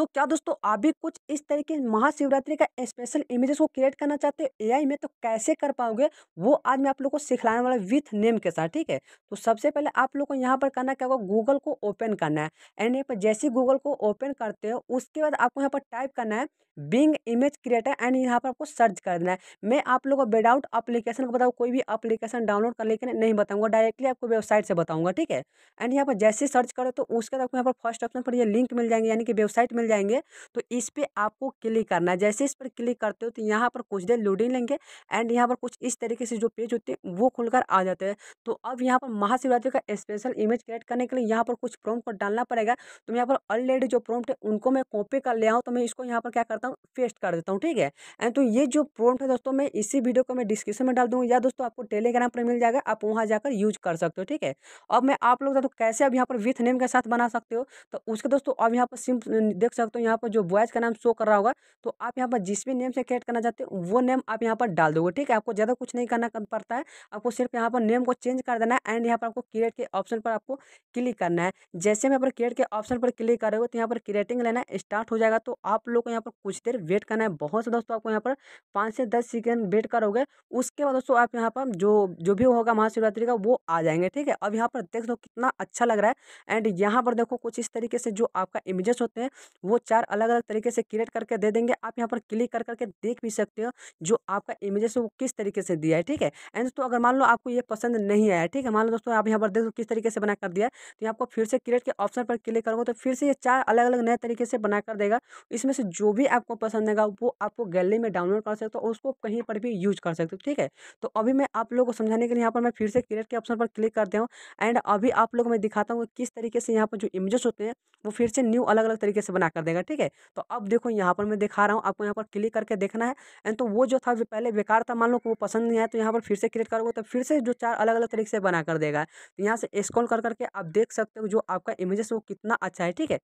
सो तो क्या दोस्तों आप भी कुछ इस तरीके महाशिवरात्रि का स्पेशल इमेजेस को क्रिएट करना चाहते हो एआई में तो कैसे कर पाओगे वो आज मैं आप लोग को सिखलाने वाला विथ नेम के साथ ठीक है तो सबसे पहले आप लोग को यहाँ पर करना क्या होगा गूगल को ओपन करना है एंड यहाँ पर जैसे गूगल को ओपन करते हो उसके बाद आपको यहाँ पर टाइप करना है बिंग इमेज क्रिएटर एंड यहाँ पर आपको सर्च करना है मैं आप लोग को बेडाउट अप्लीकेशन को बताऊँ कोई भी अप्लीकेशन डाउनलोड कर लेकिन नहीं बताऊँगा डायरेक्टली आपको वेबसाइट से बताऊँगा ठीक है एंड यहाँ पर जैसे सर्च करो तो उसके बाद आपको यहाँ पर फर्स्ट ऑप्शन पर ये लिंक मिल जाएंगे यानी कि वेबसाइट मिल जाएंगे तो इस पर आपको क्लिक करना है जैसे इस पर क्लिक करते हो तो यहाँ पर कुछ देर लोडिंग लेंगे एंड यहाँ पर कुछ इस तरीके से जो पेज होते हैं वो खुलकर आ जाते हैं तो अब यहाँ पर महाशिवरात्रि का स्पेशल इमेज क्रिएट करने के लिए यहाँ पर कुछ प्रोम को डालना पड़ेगा तो यहाँ पर ऑलरेडी जो प्रोम है उनको मैं कॉपी कर लिया हूँ तो मैं इसको यहाँ पर क्या करता हूँ पेस्ट कर देता हूँ ठीक है एंड तो ये जो प्रोम है दोस्तों मैं इसी वीडियो को मैं डिस्क्रिप्शन में डाल दूँगा या दोस्तों आपको टेलीग्राम पर मिल जाएगा आप वहाँ जाकर यूज कर सकते हो ठीक है अब मैं आप लोग तो कैसे अब यहाँ पर विथ नेम के साथ बना सकते हो तो उसके दोस्तों अब यहाँ पर सिम देख सकते हो यहाँ पर जो बॉयज़ का नाम शो कर रहा होगा तो आप यहाँ पर जिस भी नेम से क्रिएट करना चाहते हो वो नेम आप यहाँ पर डाल दोगे ठीक है आपको ज़्यादा कुछ नहीं करना पड़ता है आपको सिर्फ यहाँ पर नेम को चेंज कर देना है एंड यहाँ पर आपको क्रिएट के ऑप्शन पर आपको क्लिक करना है जैसे हम यहाँ पर क्रिएट के ऑप्शन पर क्लिक करोगे तो यहाँ पर क्रिएटिंग लेना स्टार्ट हो जाएगा तो आप लोग को यहाँ पर कुछ देर वेट करना है बहुत से दोस्तों आपको यहाँ पर पाँच से दस सेकेंड वेट करोगे उसके बाद दोस्तों आप यहाँ पर जो जो भी होगा महाशिवरात्रि का वो आ जाएंगे ठीक है अब यहाँ पर देख लो कितना अच्छा लग रहा है एंड यहाँ पर देखो कुछ इस तरीके से जो आपका इमेजेस होते हैं वो चार अलग अलग तरीके से क्रिएट करके दे देंगे आप यहाँ पर क्लिक कर करके देख भी सकते हो जो आपका इमेजेस वो किस तरीके से दिया है ठीक है एंड दोस्तों अगर मान लो आपको ये पसंद नहीं आया ठीक है मान लो दोस्तों आप यहाँ पर देखो किस तरीके से बना कर दिया तो तो आपको फिर से क्रिएट के ऑप्शन पर क्लिक करोगे तो फिर से ये चार अलग अलग नए तरीके से बना कर देगा इसमें से जो भी आपको पसंद आएगा वो आपको गैलरी में डाउनलोड कर सकते हो और उसको कहीं पर भी यूज कर सकते हो ठीक है तो अभी मैं आप लोगों को समझाने के लिए यहाँ पर मैं फिर से क्रिएट के ऑप्शन पर क्लिक दिया हूँ एंड अभी आप लोग मैं दिखाता हूँ किस तरीके से यहाँ पर जो इमेजेस होते हैं वो फिर से न्यू अलग अलग तरीके से बना कर देगा ठीक है तो अब देखो यहाँ पर मैं दिखा रहा हूँ आपको यहाँ पर क्लिक करके देखना है एंड तो वो जो था पहले बेकार था मान लो वो पसंद नहीं आया तो यहाँ पर फिर से क्रिएट करोगे तो फिर से जो चार अलग अलग तरीके से बना कर देगा तो यहाँ से स्क्रॉल कर करके आप देख सकते हो जो आपका इमेजेस वो कितना अच्छा है ठीक है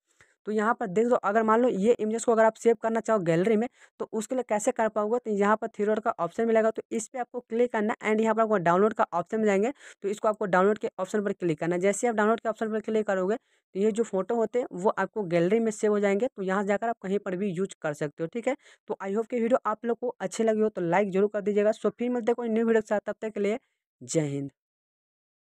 तो यहाँ पर देख दो अगर मान लो ये इमेजेस को अगर आप सेव करना चाहो गैलरी में तो उसके लिए कैसे कर पाओगे तो यहाँ पर थ्री का ऑप्शन मिलेगा तो इस पर आपको क्लिक करना एंड यहाँ पर आपको डाउनलोड का ऑप्शन मिल जाएंगे तो इसको आपको डाउनलोड के ऑप्शन पर क्लिक करना जैसे आप डाउनलोड के ऑप्शन पर क्लिक करोगे तो ये जो फोटो होते हैं वो आपको गैलरी में सेव हो जाएंगे तो यहाँ जाकर आप कहीं पर भी यूज कर सकते हो ठीक है तो आई होप के वीडियो आप लोग को अच्छी लगी हो तो लाइक जरूर कर दीजिएगा सो फिर मिलते हैं कोई न्यू वीडियो के साथ तब तक के लिए जय हिंद